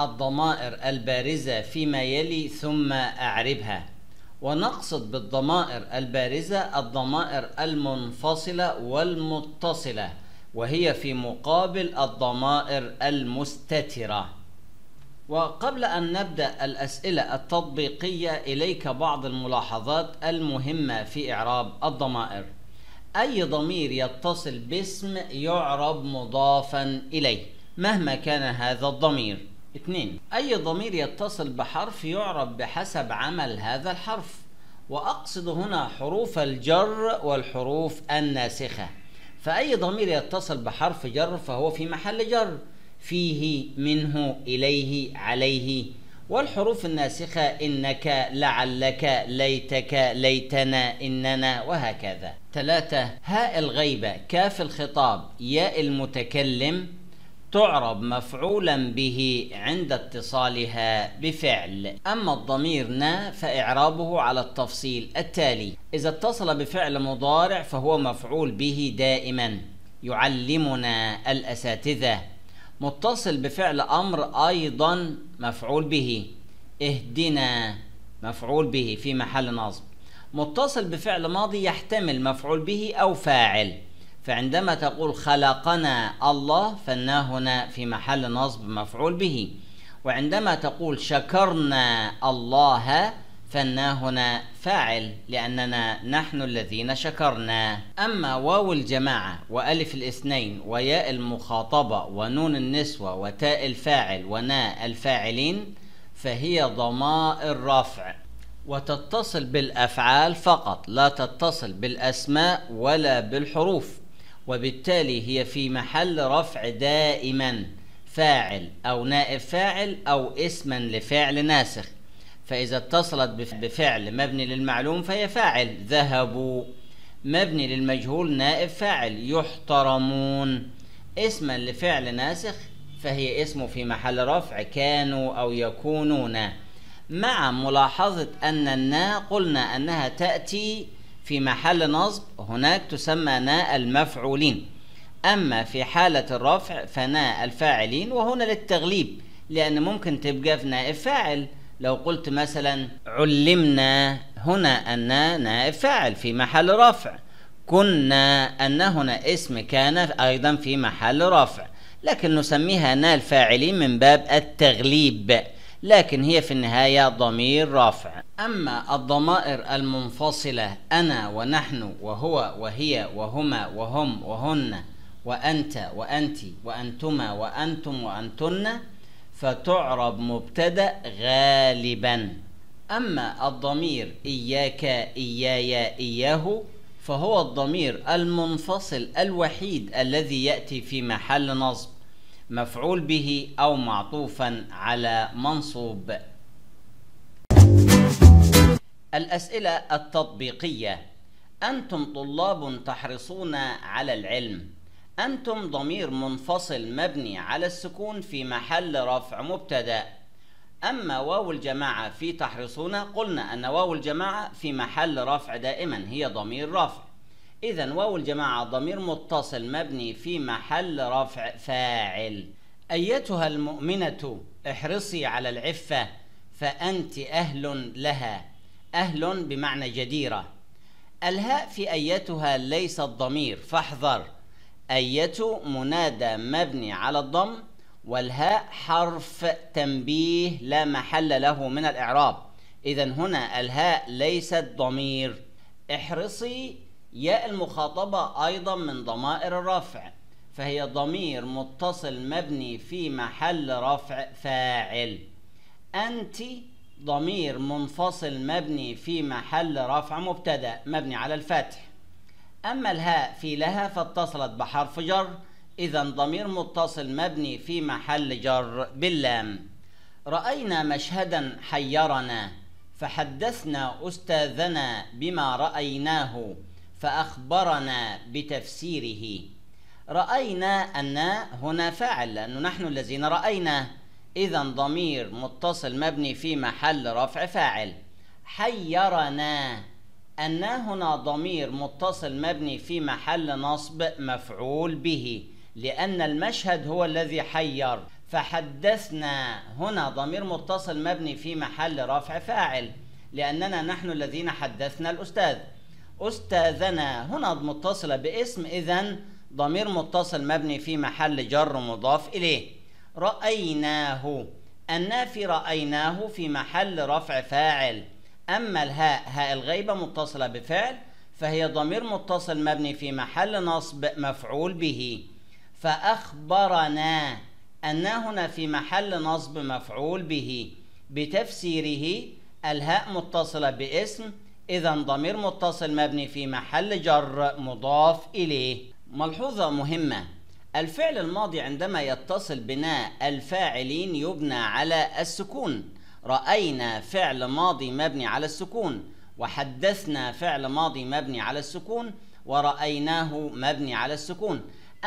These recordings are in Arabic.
الضمائر البارزة فيما يلي ثم أعربها ونقصد بالضمائر البارزة الضمائر المنفصلة والمتصلة وهي في مقابل الضمائر المستترة وقبل أن نبدأ الأسئلة التطبيقية إليك بعض الملاحظات المهمة في إعراب الضمائر أي ضمير يتصل باسم يعرب مضافا إليه مهما كان هذا الضمير 2 أي ضمير يتصل بحرف يعرب بحسب عمل هذا الحرف وأقصد هنا حروف الجر والحروف الناسخة فأي ضمير يتصل بحرف جر فهو في محل جر فيه منه إليه عليه والحروف الناسخة إنك لعلك ليتك ليتنا إننا وهكذا ثلاثة هاء الغيبة كاف الخطاب ياء المتكلم تعرب مفعولا به عند اتصالها بفعل أما الضمير نا فإعرابه على التفصيل التالي إذا اتصل بفعل مضارع فهو مفعول به دائما يعلمنا الأساتذة متصل بفعل أمر أيضا مفعول به اهدنا مفعول به في محل نصب متصل بفعل ماضي يحتمل مفعول به أو فاعل فعندما تقول خلقنا الله فالنا هنا في محل نصب مفعول به وعندما تقول شكرنا الله فالنا هنا فاعل لأننا نحن الذين شكرنا أما واو الجماعة وألف الاثنين وياء المخاطبة ونون النسوة وتاء الفاعل وناء الفاعلين فهي ضمائر رفع وتتصل بالأفعال فقط لا تتصل بالأسماء ولا بالحروف وبالتالي هي في محل رفع دائما فاعل أو نائب فاعل أو اسما لفعل ناسخ فإذا اتصلت بفعل مبني للمعلوم فهي فاعل ذهبوا مبني للمجهول نائب فاعل يحترمون اسما لفعل ناسخ فهي اسمه في محل رفع كانوا أو يكونون مع ملاحظة أن النا قلنا أنها تأتي في محل نصب هناك تسمى ناء المفعولين أما في حالة الرفع فناء الفاعلين وهنا للتغليب لأن ممكن تبقى في نائب فاعل لو قلت مثلا علمنا هنا أن نائب فاعل في محل رفع كنا أن هنا اسم كان أيضا في محل رفع لكن نسميها ناء الفاعلين من باب التغليب لكن هي في النهاية ضمير رافع أما الضمائر المنفصلة أنا ونحن وهو وهي وهما وهم وهن وأنت وأنت وأنتما وأنتم وأنتن فتعرب مبتدأ غالبا أما الضمير إياك إياي إياه فهو الضمير المنفصل الوحيد الذي يأتي في محل نصب مفعول به أو معطوفا على منصوب الأسئلة التطبيقية أنتم طلاب تحرصون على العلم أنتم ضمير منفصل مبني على السكون في محل رفع مبتدأ أما واو الجماعة في تحرصون قلنا أن واو الجماعة في محل رفع دائما هي ضمير رفع إذا واو الجماعة ضمير متصل مبني في محل رفع فاعل أيتها المؤمنة احرصي على العفة فأنت أهل لها أهل بمعنى جديرة الهاء في أيتها ليست ضمير فاحذر أية منادى مبني على الضم والهاء حرف تنبيه لا محل له من الإعراب إذا هنا الهاء ليست ضمير احرصي ياء المخاطبة أيضا من ضمائر الرفع فهي ضمير متصل مبني في محل رفع فاعل أنت ضمير منفصل مبني في محل رفع مبتدأ مبني على الفتح أما الهاء في لها فاتصلت بحرف جر إذا ضمير متصل مبني في محل جر باللام رأينا مشهدا حيرنا فحدثنا أستاذنا بما رأيناه فأخبرنا بتفسيره رأينا أن هنا فاعل لأنه نحن الذين رأينا إذا ضمير متصل مبني في محل رفع فاعل حيرنا أن هنا ضمير متصل مبني في محل نصب مفعول به لأن المشهد هو الذي حير فحدثنا هنا ضمير متصل مبني في محل رفع فاعل لأننا نحن الذين حدثنا الأستاذ أستاذنا هنا متصلة باسم إذا ضمير متصل مبني في محل جر مضاف إليه رأيناه النافي رأيناه في محل رفع فاعل أما الهاء هاء الغيبة متصلة بفعل فهي ضمير متصل مبني في محل نصب مفعول به فأخبرنا أن هنا في محل نصب مفعول به بتفسيره الهاء متصلة باسم إذا ضمير متصل مبني في محل جر مضاف إليه ملحوظة مهمة الفعل الماضي عندما يتصل بناء الفاعلين يبنى على السكون رأينا فعل ماضي مبني على السكون وحدثنا فعل ماضي مبني على السكون ورأيناه مبني على السكون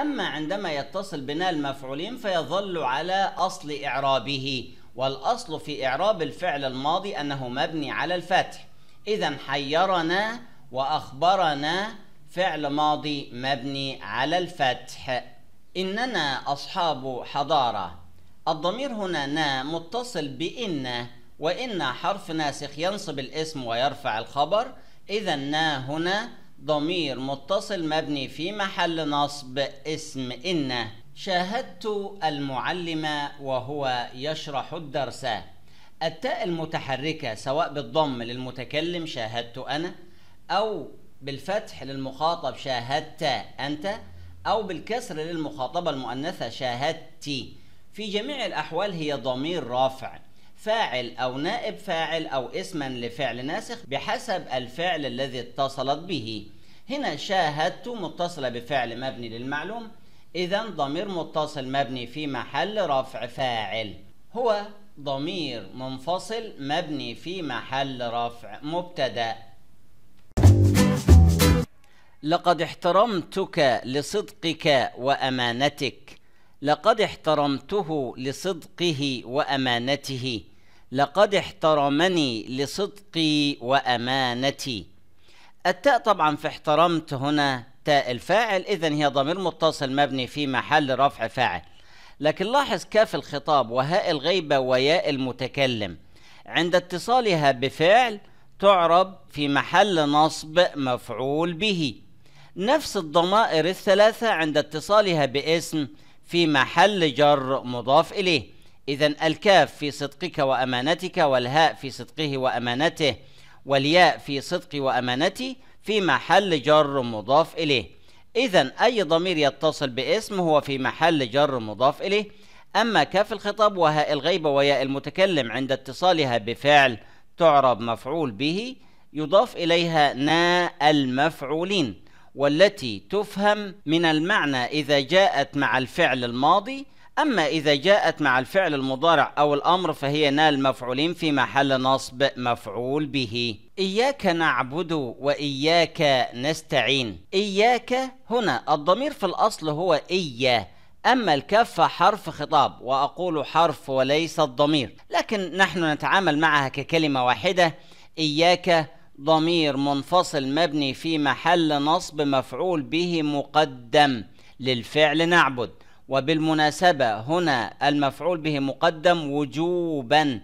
أما عندما يتصل بناء المفعولين فيظل على أصل إعرابه والأصل في إعراب الفعل الماضي أنه مبني على الفتح إذا حيرنا وأخبرنا فعل ماضي مبني على الفتح إننا أصحاب حضارة الضمير هنا نا متصل بإن وإن حرف ناسخ ينصب الاسم ويرفع الخبر إذا نا هنا ضمير متصل مبني في محل نصب اسم إن شاهدت المعلم وهو يشرح الدرس التاء المتحركة سواء بالضم للمتكلم شاهدت أنا أو بالفتح للمخاطب شاهدت أنت أو بالكسر للمخاطبة المؤنثة شاهدتي في جميع الأحوال هي ضمير رافع فاعل أو نائب فاعل أو اسما لفعل ناسخ بحسب الفعل الذي اتصلت به هنا شاهدت متصلة بفعل مبني للمعلوم إذا ضمير متصل مبني في محل رفع فاعل هو ضمير منفصل مبني في محل رفع مبتدا لقد احترمتك لصدقك وامانتك لقد احترمته لصدقه وامانته لقد احترمني لصدقي وامانتي التاء طبعا في احترمت هنا تاء الفاعل اذا هي ضمير متصل مبني في محل رفع فاعل لكن لاحظ كاف الخطاب وهاء الغيبة وياء المتكلم عند اتصالها بفعل تعرب في محل نصب مفعول به نفس الضمائر الثلاثة عند اتصالها باسم في محل جر مضاف إليه إذا الكاف في صدقك وأمانتك والهاء في صدقه وأمانته والياء في صدقي وأمانتي في محل جر مضاف إليه إذا أي ضمير يتصل باسم هو في محل جر مضاف إليه أما كاف الخطاب وهاء الغيبة وياء المتكلم عند اتصالها بفعل تعرب مفعول به يضاف إليها نا المفعولين والتي تفهم من المعنى إذا جاءت مع الفعل الماضي أما إذا جاءت مع الفعل المضارع أو الأمر فهي نال مفعولين في محل نصب مفعول به إياك نعبد وإياك نستعين إياك هنا الضمير في الأصل هو إيا أما الكفة حرف خطاب وأقول حرف وليس الضمير لكن نحن نتعامل معها ككلمة واحدة إياك ضمير منفصل مبني في محل نصب مفعول به مقدم للفعل نعبد وبالمناسبة هنا المفعول به مقدم وجوبا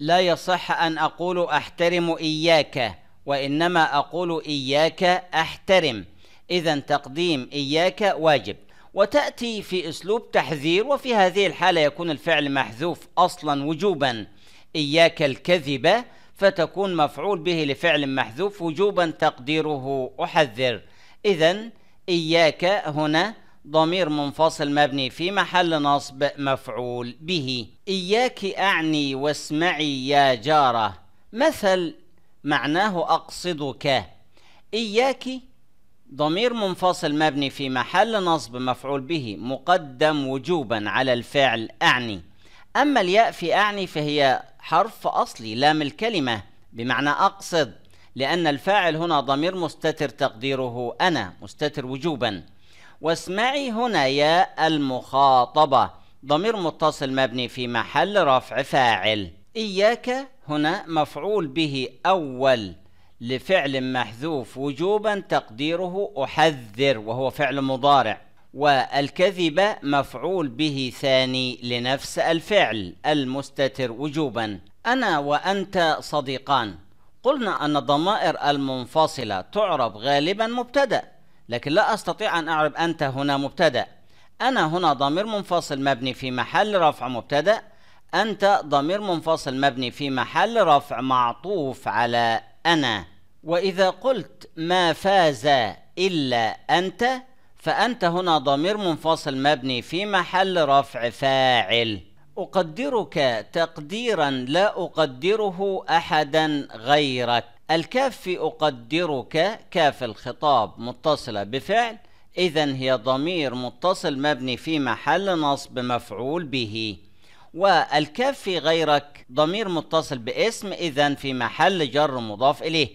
لا يصح أن أقول أحترم إياك وإنما أقول إياك أحترم إذا تقديم إياك واجب وتأتي في أسلوب تحذير وفي هذه الحالة يكون الفعل محذوف أصلا وجوبا إياك الكذبة فتكون مفعول به لفعل محذوف وجوبا تقديره أحذر إذا إياك هنا ضمير منفصل مبني في محل نصب مفعول به إياك أعني واسمعي يا جارة مثل معناه أقصدك إياك ضمير منفصل مبني في محل نصب مفعول به مقدم وجوبا على الفعل أعني أما الياء في أعني فهي حرف أصلي لام الكلمة بمعنى أقصد لأن الفاعل هنا ضمير مستتر تقديره أنا مستتر وجوبا واسمعي هنا يا المخاطبة ضمير متصل مبني في محل رفع فاعل إياك هنا مفعول به أول لفعل محذوف وجوبا تقديره أحذر وهو فعل مضارع والكذب مفعول به ثاني لنفس الفعل المستتر وجوبا أنا وأنت صديقان قلنا أن الضمائر المنفصلة تعرب غالبا مبتدأ لكن لا أستطيع أن أعرب أنت هنا مبتدأ أنا هنا ضمير منفصل مبني في محل رفع مبتدأ أنت ضمير منفصل مبني في محل رفع معطوف على أنا وإذا قلت ما فاز إلا أنت فأنت هنا ضمير منفصل مبني في محل رفع فاعل أقدرك تقديرا لا أقدره أحدا غيرك الكاف في أقدرك كاف الخطاب متصلة بفعل إذا هي ضمير متصل مبني في محل نصب مفعول به والكاف في غيرك ضمير متصل باسم إذا في محل جر مضاف إليه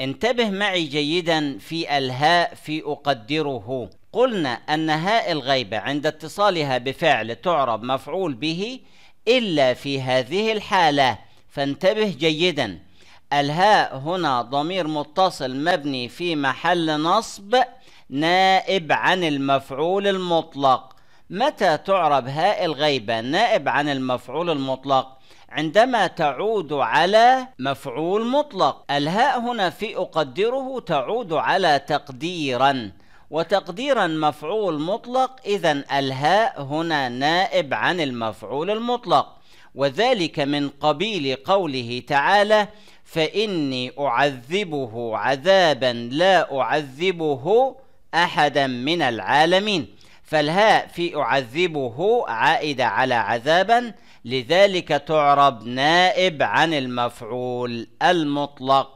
انتبه معي جيدا في الهاء في أقدره قلنا أن هاء الغيبة عند اتصالها بفعل تعرب مفعول به إلا في هذه الحالة فانتبه جيدا الهاء هنا ضمير متصل مبني في محل نصب نائب عن المفعول المطلق متى تعرب هاء الغيبة نائب عن المفعول المطلق عندما تعود على مفعول مطلق الهاء هنا في أقدره تعود على تقديراً وتقديرا مفعول مطلق إذا الهاء هنا نائب عن المفعول المطلق وذلك من قبيل قوله تعالى فإني أعذبه عذابا لا أعذبه أحدا من العالمين فالهاء في أعذبه عائدة على عذابا لذلك تعرب نائب عن المفعول المطلق